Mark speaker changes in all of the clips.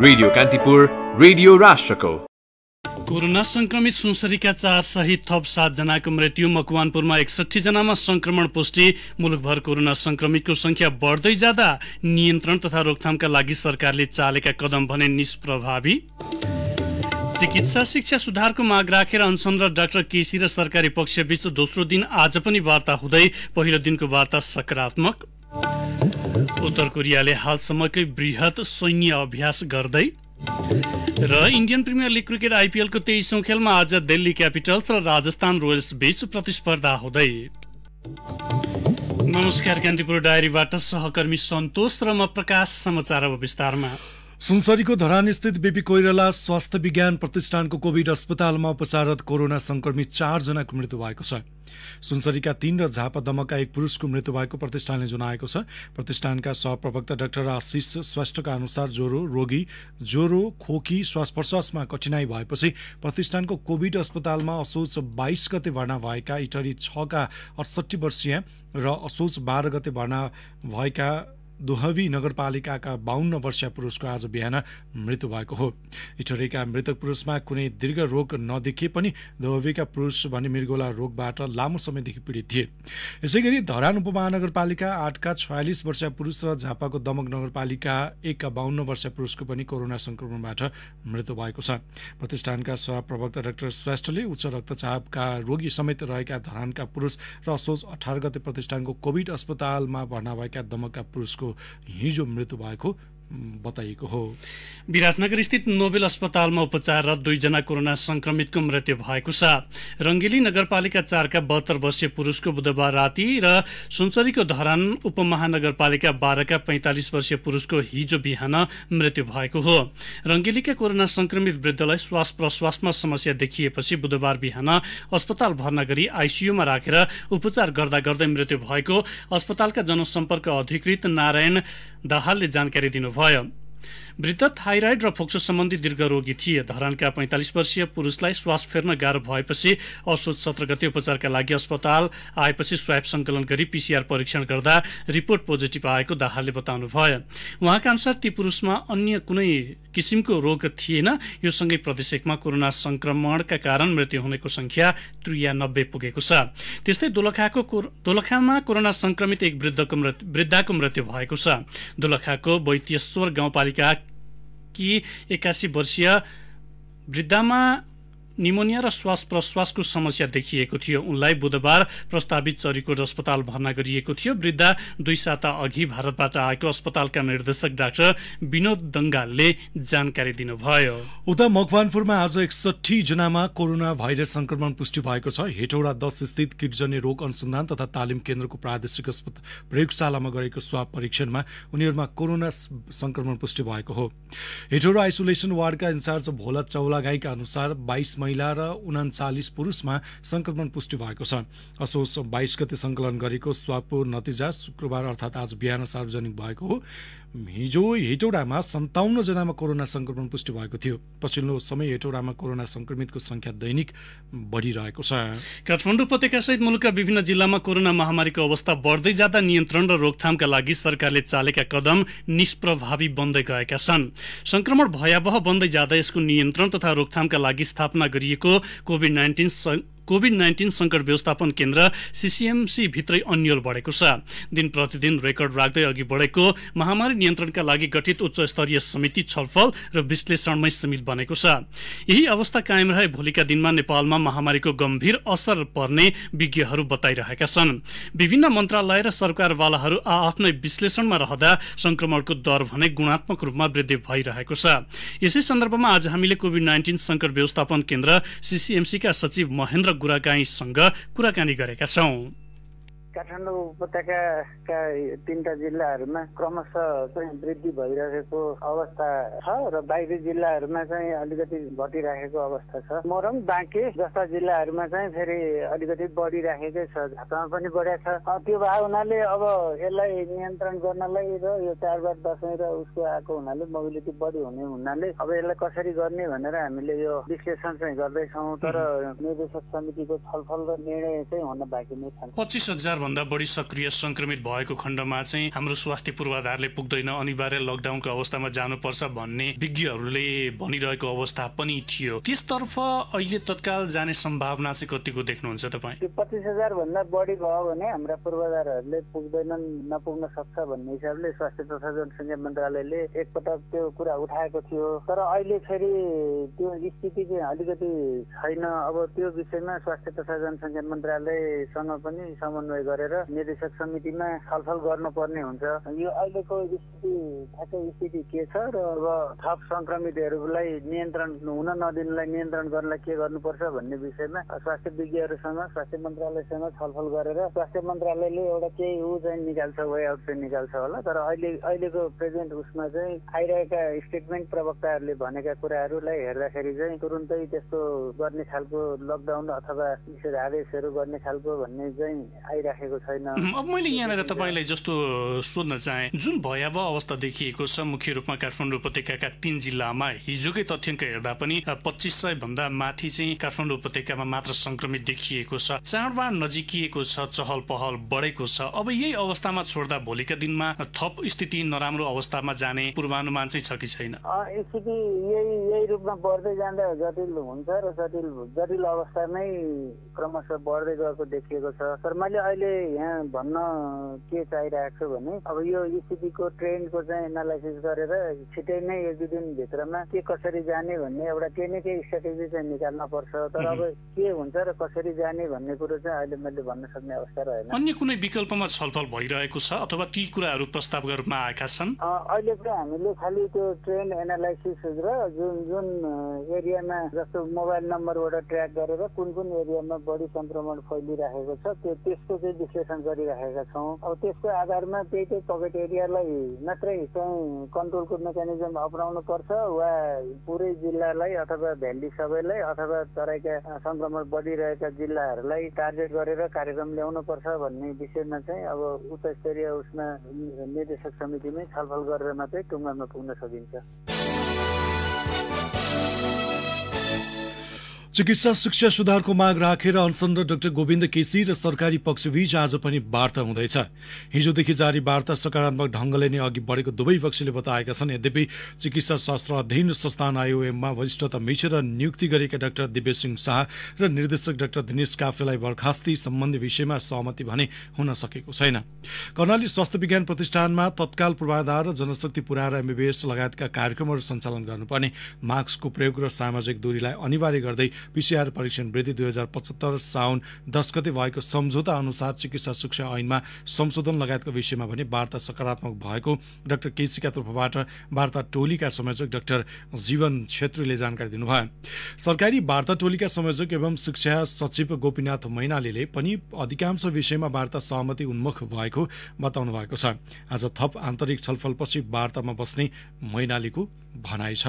Speaker 1: radio Kantipur radio राष्ट्रको
Speaker 2: corona संक्रमित सुनसरीका चार सहित थप सातजनाको मृत्यु मकवानपुरमा एकसठी जनामा संक्रमण पुष्टि मुलुकभर कोरोना संक्रमितको संख्या बढ्दै जाँदा नियन्त्रण तथा रोकथामका लागि सरकारले चालेका कदम भने निष्प्रभावी चिकित्सा शिक्षा सुधारको माग राखेर अनसन र डाक्टर केसी र सरकारी पक्षबीच दोस्रो दिन आज पनि वार्ता हुँदै पहिलो दिनको वार्ता सकारात्मक उत्तर कोरियाले हालसम्मकै वृहत सैन्य अभ्यास गर्दै र इन्डियन प्रिमियर लिग क्रिकेट आइपिएलको तेइसौँ खेलमा आज दिल्ली क्यापिटल्स र राजस्थान रोयल्स बीच प्रतिस्पर्धा हुँदै नमस्कार कान्तिपुर डायरीबाट सहकर्मी सन्तोष र म प्रकाश समाचार अब विस्तारमा
Speaker 1: सुनसरीको धरानस्थित बेपी कोइराला स्वास्थ्य विज्ञान प्रतिष्ठानको कोभिड अस्पतालमा उपचारत कोरोना संक्रमित चारजनाको मृत्यु भएको छ सुनसरीका तीन र झापा दमका एक पुरुषको मृत्यु भएको प्रतिष्ठानले जनाएको छ प्रतिष्ठानका सहप्रवक्ता डाक्टर आशिष श्रेष्ठका अनुसार ज्वरो रोगी ज्वरो खोकी श्वास प्रश्वासमा कठिनाई भएपछि प्रतिष्ठानको कोभिड अस्पतालमा असोज बाइस गते भर्ना भएका इटरी छका अडसट्ठी वर्षीय र असोज बाह्र गते भर्ना भएका दोहवी नगरपालिकाका बाहन्न वर्षीय पुरुषको आज बिहान मृत्यु भएको हो इटरीका मृतक पुरुषमा कुनै दीर्घ रोग नदेखिए पनि दोहवीका पुरुष भने मृगोला रोगबाट लामो समयदेखि पीडित थिए यसै गरी धरान उपमहानगरपालिका आठका छयालिस वर्षीय पुरुष र झापाको दमक नगरपालिका एकका बाहन्न वर्षीय पुरुषको पनि कोरोना संक्रमणबाट मृत्यु भएको छ प्रतिष्ठानका प्रवक्ता डाक्टर श्रेष्ठले उच्च रक्तचापका रोगी समेत रहेका धरानका पुरुष र सोच अठार गते प्रतिष्ठानको कोभिड अस्पतालमा भर्ना भएका दमकका पुरुषको को मृत्यु बताइएको हो
Speaker 2: विराटनगर स्थित नोबेल अस्पतालमा उपचाररत दुईजना कोरोना संक्रमितको मृत्यु भएको छ रङ्गेली नगरपालिका चारका बहत्तर वर्षीय पुरुषको बुधबार राति र सुनसरीको धरान उपमहानगरपालिका बाह्रका पैंतालिस वर्षीय पुरुषको हिजो बिहान मृत्यु भएको हो रङ्गेलीका कोरोना संक्रमित वृद्धलाई श्वास प्रश्वासमा समस्या देखिएपछि बुधबार बिहान अस्पताल भर्ना गरी आइसियूमा राखेर उपचार गर्दा गर्दै मृत्यु भएको अस्पतालका जनसम्पर्क अधिकृत नारायण दाहालले जानकारी दिनुभयो मृत थाइराइड र फोक्सो सम्बन्धी दीर्घ रोगी थिए धरानका पैँतालिस वर्षीय पुरुषलाई श्वास फेर्न गाह्रो भएपछि असोज सत्र गते उपचारका लागि अस्पताल आएपछि स्वाब सङ्कलन गरी पिसिआर परीक्षण गर्दा रिपोर्ट पोजिटिभ आएको दाहालले बताउनुभयो उहाँका अनुसार ती पुरुषमा अन्य कुनै किसिमको रोग थिएन यो सँगै एकमा कोरोना संक्रमणका कारण मृत्यु हुनेको संख्या त्रियानब्बे पुगेको छ त्यस्तै दोलखाको दोलखामा कोरोना संक्रमित एक वृद्धको मृत्यु वृद्धाको मृत्यु भएको छ दोलखाको बैतेश्वर गाउँपालिका कि एक्कासी वर्षीय वृद्धामा निमोनिया र श्वास प्रश्वासको समस्या देखिएको थियो उनलाई बुधबार प्रस्तावित चरीकोट अस्पताल भर्ना गरिएको थियो वृद्धा दुई साता अघि भारतबाट आएको अस्पतालका निर्देशक डाक्टर विनोद दङ्गालले जानकारी दिनुभयो
Speaker 1: उता मकवानपुरमा आज एकसठी जनामा कोरोना भाइरस संक्रमण पुष्टि भएको छ हेटौडा दश स्थित किटजन्य रोग अनुसन्धान तथा तालिम केन्द्रको प्रादेशिक प्रयोगशालामा गरेको स्वाब परीक्षणमा उनीहरूमा कोरोना संक्रमण पुष्टि भएको हो हेटौडा आइसोलेसन वार्डका इन्चार्ज भोला चौलागाईका अनुसार बाइसमा महिला र उनाचालिस पुरुषमा संक्रमण पुष्टि भएको छ असोज बाइस गते संकलन गरेको स्वापको नतिजा शुक्रबार अर्थात् आज बिहान सार्वजनिक भएको हो हिजो हेटौडामा सन्ताउन्नजनामा कोरोना
Speaker 2: सङ्क्रमण पुष्टि भएको थियो पछिल्लो समय हेटौडामा कोरोना सङ्क्रमितको सङ्ख्या दैनिक बढिरहेको छ काठमाडौँ उपत्यकासहित मुलुकका विभिन्न जिल्लामा कोरोना महामारीको अवस्था बढ्दै जाँदा नियन्त्रण र रोकथामका लागि सरकारले चालेका कदम निष्प्रभावी बन्दै गएका छन् सङ्क्रमण भयावह बन्दै जाँदा यसको नियन्त्रण तथा रोकथामका लागि स्थापना गरिएको कोभिड नाइन्टिन कोभिड नाइन्टिन सङ्कट व्यवस्थापन केन्द्र सिसिएमसी भित्रै अन्यल बढेको छ दिन प्रतिदिन रेकर्ड राख्दै अघि बढेको महामारी नियन्त्रणका लागि गठित उच्च स्तरीय समिति छलफल र विश्लेषणमै सीमित बनेको छ यही अवस्था कायम रहे भोलिका दिनमा नेपालमा महामारीको गम्भीर असर पर्ने विज्ञहरू बताइरहेका छन् विभिन्न मन्त्रालय र सरकारवालाहरू आफ्नै विश्लेषणमा रहँदा संक्रमणको दर भने गुणात्मक रूपमा वृद्धि भइरहेको छ यसै सन्दर्भमा आज हामीले कोभिड नाइन्टिन सङ्कट व्यवस्थापन केन्द्र सिसिएमसीका सचिव महेन्द्र गुराकाईसँग कुराकानी गरेका छौँ
Speaker 3: काठमाडौँ उपत्यकाका तिनवटा जिल्लाहरूमा क्रमशः चाहिँ वृद्धि भइरहेको अवस्था छ र बाहिर जिल्लाहरूमा चाहिँ अलिकति घटिराखेको अवस्था छ मोरङ बाँके जस्ता जिल्लाहरूमा चाहिँ फेरि अलिकति बढिराखेकै छ झापामा पनि बढिया छ त्यो भए हुनाले अब यसलाई नियन्त्रण गर्नलाई र यो चाडबाड दसैँ र उसको आएको हुनाले मोबिलिटी बढी हुने हुनाले अब यसलाई कसरी गर्ने भनेर हामीले यो विश्लेषण चाहिँ गर्दैछौँ तर निर्देशक समितिको छलफल र निर्णय चाहिँ हुन बाँकी नै छ
Speaker 2: पच्चिस हजार भन्दा बढी सक्रिय संक्रमित भएको खण्डमा चाहिँ हाम्रो स्वास्थ्य पूर्वाधारले पुग्दैन अनिवार्य लकडाउनको अवस्थामा जानुपर्छ भन्ने विज्ञहरूले भनिरहेको अवस्था पनि थियो त्यसतर्फ अहिले तत्काल जाने सम्भावना चाहिँ कतिको देख्नुहुन्छ तपाईँ
Speaker 3: पच्चिस हजार भन्दा बढी भयो भने हाम्रा पूर्वाधारहरूले पुग्दैनन् नपुग्न सक्छ भन्ने हिसाबले स्वास्थ्य तथा जनसङ्ख्या मन्त्रालयले एकपटक त्यो कुरा उठाएको थियो तर अहिले फेरि त्यो स्थिति चाहिँ अलिकति छैन अब त्यो विषयमा स्वास्थ्य तथा जनसङ्ख्या मन्त्रालयसँग पनि समन्वय गरेर गरेर निर्देशक समितिमा छलफल गर्नुपर्ने हुन्छ यो अहिलेको स्थिति ठ्याक्कै स्थिति के छ र अब थप सङ्क्रमितहरूलाई नियन्त्रण हुन नदिनलाई नियन्त्रण गर्नलाई के गर्नुपर्छ भन्ने विषयमा स्वास्थ्य विज्ञहरूसँग स्वास्थ्य मन्त्रालयसँग छलफल गरेर स्वास्थ्य मन्त्रालयले एउटा केही ऊ चाहिँ निकाल्छ वे आउट चाहिँ निकाल्छ होला तर अहिले अहिलेको प्रेजेन्ट उसमा चाहिँ आइरहेका स्टेटमेन्ट प्रवक्ताहरूले भनेका कुराहरूलाई हेर्दाखेरि चाहिँ तुरुन्तै त्यस्तो गर्ने खालको लकडाउन अथवा निषेधादेशहरू गर्ने खालको भन्ने चाहिँ आइरहेको राखेको छैन अब
Speaker 2: मैले यहाँनिर तपाईँलाई जस्तो सोध्न चाहे जुन भयावह अवस्था देखिएको छ मुख्य रूपमा काठमाडौँ उपत्यकाका तीन जिल्लामा हिजोकै तथ्याङ्क हेर्दा पनि पच्चिस सय भन्दा माथि चाहिँ काठमाडौँ उपत्यकामा मात्र संक्रमित देखिएको छ चाडबाड नजिकिएको छ चहल पहल बढेको छ अब यही अवस्थामा छोड्दा भोलिका दिनमा थप स्थिति नराम्रो अवस्थामा जाने पूर्वानुमान चाहिँ छ कि छैन
Speaker 3: स्थिति यही यही रूपमा बढ्दै जाँदा जटिल हुन्छ र जटिल जटिल अवस्था नै क्रमशः बढ्दै गएको देखिएको छ सर मैले अहिले मैले यहाँ भन्न के चाहिरहेको छु भने अब यो स्थितिको e ट्रेन्डको चाहिँ एनालाइसिस गरेर छिटै नै एक दुई दिनभित्रमा के कसरी जाने भन्ने एउटा केही न केही स्ट्राटेजी चाहिँ निकाल्न पर्छ तर अब के हुन्छ र कसरी जाने भन्ने कुरो चाहिँ अहिले मैले भन्न सक्ने अवस्था रहेन अन्य
Speaker 2: कुनै विकल्पमा छलफल भइरहेको छ अथवा ती कुराहरू प्रस्तावका रूपमा आएका छन्
Speaker 3: अहिले चाहिँ हामीले खालि त्यो ट्रेन्ड एनालाइसिस र जुन जुन एरियामा जस्तो मोबाइल नम्बरबाट ट्र्याक गरेर कुन कुन एरियामा बढी सङ्क्रमण फैलिरहेको छ त्यो त्यसको चाहिँ विश्लेषण गरिराखेका छौँ अब त्यसको आधारमा त्यही त्यही पकेट एरियालाई मात्रै चाहिँ कन्ट्रोलको मेकानिजम अपनाउनु पर्छ वा पुरै जिल्लालाई अथवा भ्याली सबैलाई अथवा तराईका सङ्क्रमण बढिरहेका जिल्लाहरूलाई टार्गेट गरेर कार्यक्रम ल्याउनु पर्छ भन्ने विषयमा चाहिँ अब उच्च स्तरीय उसमा निर्देशक समितिमै छलफल गरेर मात्रै टुङ्गामा पुग्न सकिन्छ
Speaker 1: चिकित्सा शिक्षा सुधारको माग राखेर अनसन र डाक्टर गोविन्द केसी र सरकारी पक्षबीच आज पनि वार्ता हुँदैछ हिजोदेखि जारी वार्ता सकारात्मक ढङ्गले नै अघि बढेको दुवै पक्षले बताएका छन् यद्यपि चिकित्सा शास्त्र अध्ययन संस्थान आइओएममा वरिष्ठता मिचेर नियुक्ति गरेका डाक्टर दिव्य सिंह शाह र निर्देशक डाक्टर दिनेश काफ्रेलाई बर्खास्ती सम्बन्धी विषयमा सहमति भने हुन सकेको छैन कर्णाली स्वास्थ्य विज्ञान प्रतिष्ठानमा तत्काल पूर्वाधार र जनशक्ति पुर्याएर एमबिबिएस लगायतका कार्यक्रमहरू सञ्चालन गर्नुपर्ने मास्कको प्रयोग र सामाजिक दूरीलाई अनिवार्य गर्दै पिसिआर परीक्षण वृद्धि दुई हजार पचहत्तर साउन दस गते भएको सम्झौता अनुसार चिकित्सा शिक्षा ऐनमा संशोधन लगायतको विषयमा भने वार्ता सकारात्मक भएको डाक्टर केसीका तर्फबाट वार्ता टोलीका संयोजक डाक्टर जीवन छेत्रीले जानकारी दिनुभयो सरकारी वार्ता टोलीका संयोजक एवं शिक्षा सचिव गोपीनाथ मैनालीले पनि अधिकांश विषयमा वार्ता सहमति उन्मुख भएको बताउनु भएको छ आज थप आन्तरिक छलफलपछि वार्तामा बस्ने मैनालीको भनाइ छ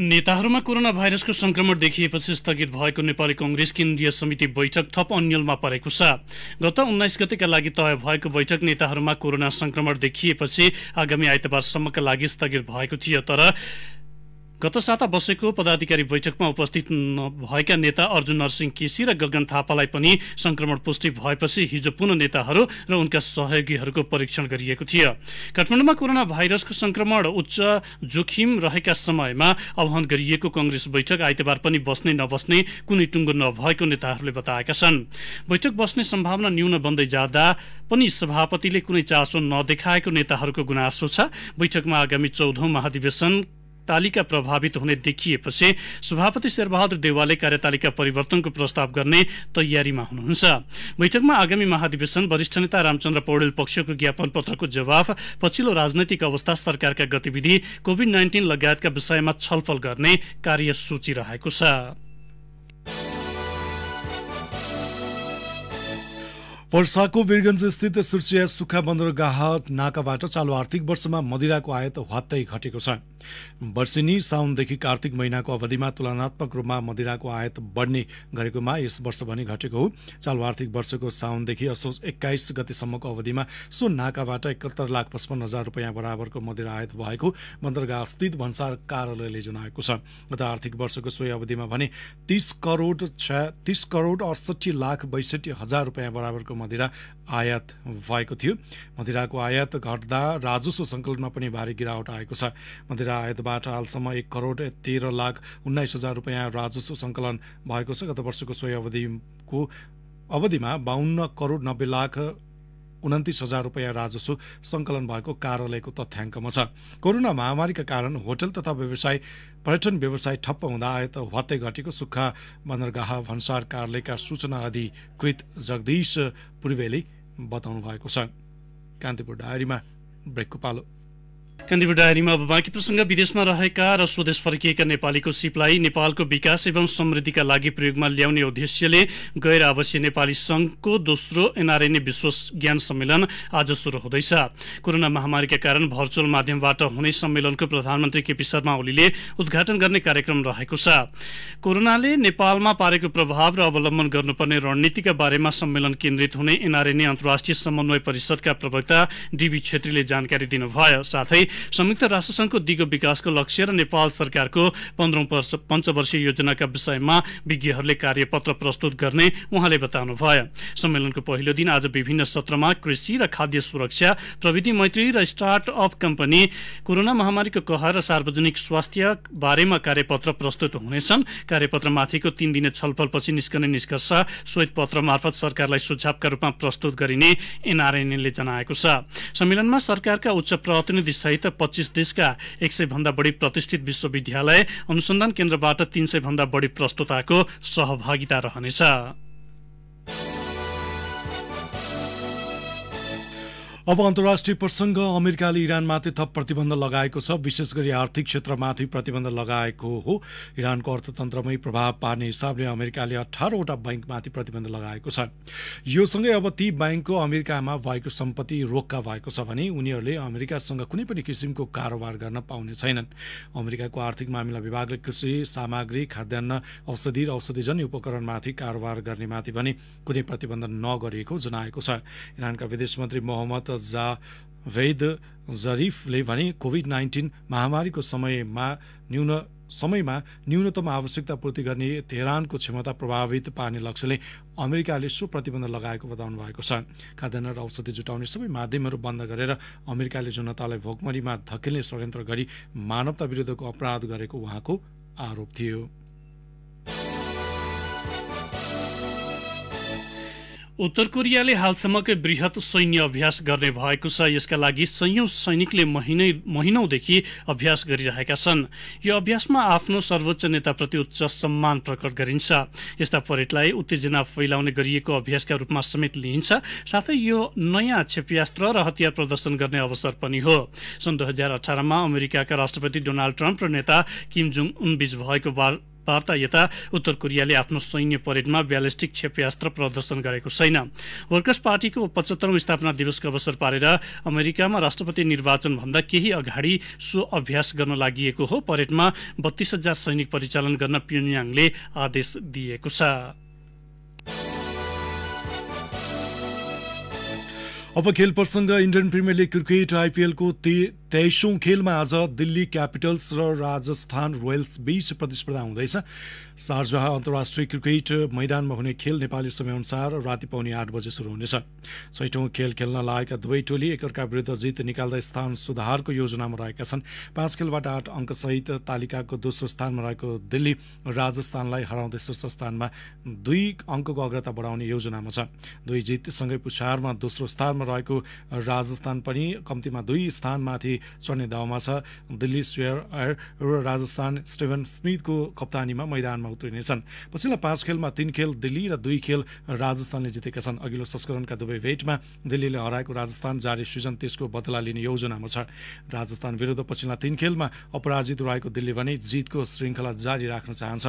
Speaker 2: नेताहरूमा कोरोना भाइरसको संक्रमण देखिएपछि स्थगित भएको नेपाली कंग्रेस केन्द्रीय समिति बैठक थप अन्यलमा परेको छ गत उन्नाइस गतेका लागि तय भएको बैठक नेताहरूमा कोरोना संक्रमण देखिएपछि आगामी आइतबारसम्मका लागि स्थगित भएको थियो तर गत साता बसेको पदाधिकारी बैठकमा उपस्थित नभएका नेता अर्जुन नरसिंह केसी र गगन थापालाई पनि संक्रमण पुष्टि भएपछि हिजो पुनः नेताहरू र उनका सहयोगीहरूको परीक्षण गरिएको थियो काठमाडौँमा कोरोना भाइरसको संक्रमण उच्च जोखिम रहेका समयमा आह्वान गरिएको कङ्ग्रेस बैठक आइतबार पनि बस्ने नबस्ने कुनै टुङ्गो नभएको नेताहरूले बताएका छन् बैठक बस्ने सम्भावना न्यून बन्दै जाँदा पनि सभापतिले कुनै चासो नदेखाएको नेताहरूको गुनासो छ बैठकमा आगामी चौधौं महाधिवेशन कार्यतालिका प्रभावित हुने देखिएपछि सभापति शेरबहादुर देवालले कार्यतालिका परिवर्तनको प्रस्ताव गर्ने तयारीमा हुनुहुन्छ बैठकमा आगामी महाधिवेशन वरिष्ठ नेता रामचन्द्र पौडेल पक्षको ज्ञापन पत्रको जवाफ पछिल्लो राजनैतिक अवस्था सरकारका गतिविधि कोविड नाइन्टिन लगायतका विषयमा छलफल गर्ने कार्यसूची रहेको छ
Speaker 1: पर्साको वीरगञ्ज स्थित सुर्सिया सुक्खा बन्दरगाह नाकाबाट चालु आर्थिक वर्षमा मदिराको आयात हत्तै घटेको छ वर्षेनी साउनदेखि कार्तिक महिनाको अवधिमा तुलनात्मक रूपमा मदिराको आयात बढ्ने गरेकोमा यस वर्ष भने घटेको हो चालु आर्थिक वर्षको साउनदेखि असोज एक्काइस गतिसम्मको अवधिमा सो नाकाबाट एकहत्तर लाख पचपन्न हजार रुपियाँ बराबरको मदिरा आयात भएको बन्दरगाह स्थित भन्सार कार्यालयले जनाएको छ गत आर्थिक वर्षको सोही अवधिमा भने तिस करोड छ तिस करोड अडसठी लाख बैसठी हजार रुपियाँ बराबरको मदिरा आयात भएको थियो मदिराको आयात घट्दा राजस्व सङ्कलनमा पनि भारी गिरावट आएको छ मदिरा आयातबाट हालसम्म एक करोड तेह्र लाख उन्नाइस हजार रुपियाँ राजस्व सङ्कलन भएको छ गत वर्षको सोही अवधिको अवधिमा बाहन्न करोड नब्बे लाख उन्तिस हजार रुपियाँ राजस्व सङ्कलन भएको कार्यालयको तथ्याङ्कमा छ कोरोना महामारीका कारण होटल तथा व्यवसाय पर्यटन व्यवसाय ठप्प हुँदा आयत हत्तै घटेको सुक्खा बन्दरगाह भन्सार कार्यालयका सूचना
Speaker 2: अधिकृत जगदीश पूर्वेले बताउनु भएको छ कान्तिपुर डायरीमा ब्रेकको पालो कन्दीपुर डायरीमा अब बाँकी प्रसङ्ग विदेशमा रहेका र स्वदेश फर्किएका नेपालीको सिपलाई नेपालको विकास एवं समृद्धिका लागि प्रयोगमा ल्याउने उद्देश्यले गैर आवासीय नेपाली संघको दोस्रो एनआरएनए विश्व ज्ञान सम्मेलन आज सुरु हुँदैछ कोरोना महामारीका कारण भर्चुअल माध्यमबाट हुने सम्मेलनको प्रधानमन्त्री केपी शर्मा ओलीले उद्घाटन गर्ने कार्यक्रम रहेको छ कोरोनाले नेपालमा पारेको प्रभाव र अवलम्बन गर्नुपर्ने रणनीतिका बारेमा सम्मेलन केन्द्रित हुने एनआरएनए अन्तर्राष्ट्रिय समन्वय परिषदका प्रवक्ता डीबी छेत्रीले जानकारी दिनुभयो साथै संयुक्त राष्ट्र संघको दिगो विकासको लक्ष्य र नेपाल सरकारको पन्ध्रौँ पञ्चवर्षीय योजनाका विषयमा विज्ञहरूले कार्यपत्र प्रस्तुत गर्ने उहाँले बताउनुभयो सम्मेलनको पहिलो दिन आज विभिन्न सत्रमा कृषि र खाद्य सुरक्षा प्रविधि मैत्री र स्टार्ट अप कम्पनी कोरोना महामारीको कहर र सार्वजनिक स्वास्थ्य बारेमा कार्यपत्र प्रस्तुत हुनेछन् कार्यपत्रमाथिको तीन दिने छलफलपछि निस्कने निष्कर्ष श्वेत पत्र मार्फत सरकारलाई सुझावका रूपमा प्रस्तुत गरिने एनआरएनएले जनाएको छ सम्मेलनमा सरकारका उच्च प्रतिनिधि सहित पच्चिस देशका एक भन्दा बढी प्रतिष्ठित विश्वविद्यालय अनुसन्धान केन्द्रबाट तीन भन्दा बढी प्रस्तुताको सहभागिता रहनेछ अब अन्तर्राष्ट्रिय प्रसङ्ग
Speaker 1: अमेरिकाले इरानमाथि थप प्रतिबन्ध लगाएको छ विशेष गरी आर्थिक क्षेत्रमाथि प्रतिबन्ध लगाएको हो इरानको अर्थतन्त्रमै प्रभाव पार्ने हिसाबले अमेरिकाले अठारवटा बैङ्कमाथि प्रतिबन्ध लगाएको छ योसँगै अब ती बैङ्कको अमेरिकामा भएको सम्पत्ति रोक्का भएको छ भने उनीहरूले अमेरिकासँग कुनै पनि किसिमको कारोबार गर्न पाउने छैनन् अमेरिकाको आर्थिक मामिला विभागले कृषि सामग्री खाद्यान्न औषधि र औषधिजन्य उपकरणमाथि कारोबार गर्नेमाथि भने कुनै प्रतिबन्ध नगरिएको जनाएको छ इरानका विदेश मन्त्री मोहम्मद जा वैद जरिफले भने कोभिड नाइन्टिन महामारीको समयमा न्यून समयमा न्यूनतम आवश्यकता पूर्ति गर्ने तेहरानको क्षमता प्रभावित पार्ने लक्ष्यले अमेरिकाले सो प्रतिबन्ध लगाएको बताउनु भएको छ खाद्यान्न र औषधि जुटाउने सबै माध्यमहरू बन्द गरेर अमेरिकाले जनतालाई भोकमरीमा धकेल्ने षड्यन्त्र गरी मानवता विरुद्धको अपराध गरेको उहाँको
Speaker 2: आरोप थियो उत्तर कोरियाले हालसम्मकै वृहत सैन्य अभ्यास गर्ने भएको छ यसका लागि सयौं सैनिकले महिनै महिनौदेखि अभ्यास गरिरहेका छन् यो अभ्यासमा आफ्नो सर्वोच्च नेताप्रति उच्च सम्मान प्रकट गरिन्छ यस्ता परेडलाई उत्तेजना फैलाउने गरिएको अभ्यासका रूपमा समेत लिइन्छ साथै यो नयाँ क्षेप्यास्त्र र हतियार प्रदर्शन गर्ने अवसर पनि हो सन् दुई हजार अठारमा अमेरिकाका राष्ट्रपति डोनाल्ड ट्रम्प र नेता किम जुङ उनबीच भएको वार्ता यता उत्तर कोरियाले आफ्नो सैन्य परेडमा ब्यालिस्टिक क्षेपयास्त्र प्रदर्शन गरेको छैन वर्कर्स पार्टीको पचहत्तरौँ स्थापना दिवसको अवसर पारेर अमेरिकामा राष्ट्रपति निर्वाचन भन्दा केही अगाडि सो अभ्यास गर्न लागि हो परेडमा बत्तीस हजार सैनिक परिचालन गर्न प्योङयाङले आदेश दिएको छ
Speaker 1: अब खेल प्रसङ्ग इन्डियन प्रिमियर लिग क्रिकेट आइपिएलको तेइसौँ खेलमा आज दिल्ली क्यापिटल्स र राजस्थान रोयल्स बीच प्रतिस्पर्धा हुँदैछ सार्जहा अन्तर्राष्ट्रिय क्रिकेट मैदानमा हुने खेल नेपाली समयअनुसार राति पाउने आठ बजे सुरु हुनेछ छैठौँ खेल खेल्न लागेका दुवै टोली एकअर्का विरुद्ध जित निकाल्दा स्थान सुधारको योजनामा रहेका छन् पाँच खेलबाट आठ अङ्कसहित तालिकाको दोस्रो स्थानमा रहेको दिल्ली राजस्थानलाई हराउँदै शीर्ष स्थानमा दुई अङ्कको अग्रता बढाउने योजनामा छ दुई जितसँगै पुछारमा दोस्रो स्थानमा रहेको राजस्थान पनि कम्तीमा दुई स्थानमाथि चढ्ने दाउमा छ दिल्ली स्वेयर र राजस्थान स्टिभन स्मिथको कप्तानीमा मैदानमा उत्रिनेछन् पछिल्ला पाँच खेलमा तीन खेल दिल्ली र दुई खेल राजस्थानले जितेका छन् अघिल्लो संस्करणका दुवै भेटमा दिल्लीले हराएको राजस्थान जारी सिजन त्यसको बदला लिने योजनामा छ राजस्थान विरुद्ध पछिल्ला तीन खेलमा अपराजित रहेको दिल्ली भने जितको श्रृङ्खला जारी राख्न चाहन्छ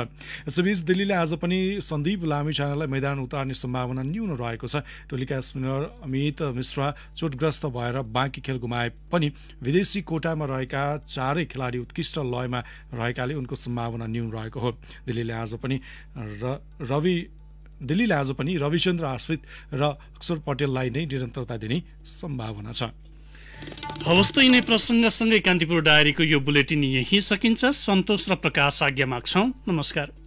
Speaker 1: यसैबीच दिल्लीले आज पनि सन्दीप लामिछानालाई मैदान उतार्ने सम्भावना न्यून रहेको छ टोलीका स्पिनर अमित मिश्रा चोटग्रस्त भएर बाँकी खेल गुमाए पनि विदेश देशी कोटामा रहेका चारै खेलाडी उत्कृष्ट लयमा रहेकाले उनको सम्भावना न्यून रहेको हो दिल्लीले आज पनि र रवि दिल्लीले आज पनि रविचन्द्र आश्रित
Speaker 2: र अक्षर पटेललाई नै निरन्तरता दिने सम्भावना छ हवस् त यिनै प्रसङ्गसँगै कान्तिपुर डायरीको यो बुलेटिन यहीँ सकिन्छ सन्तोष र प्रकाश आज्ञा माग्छौँ नमस्कार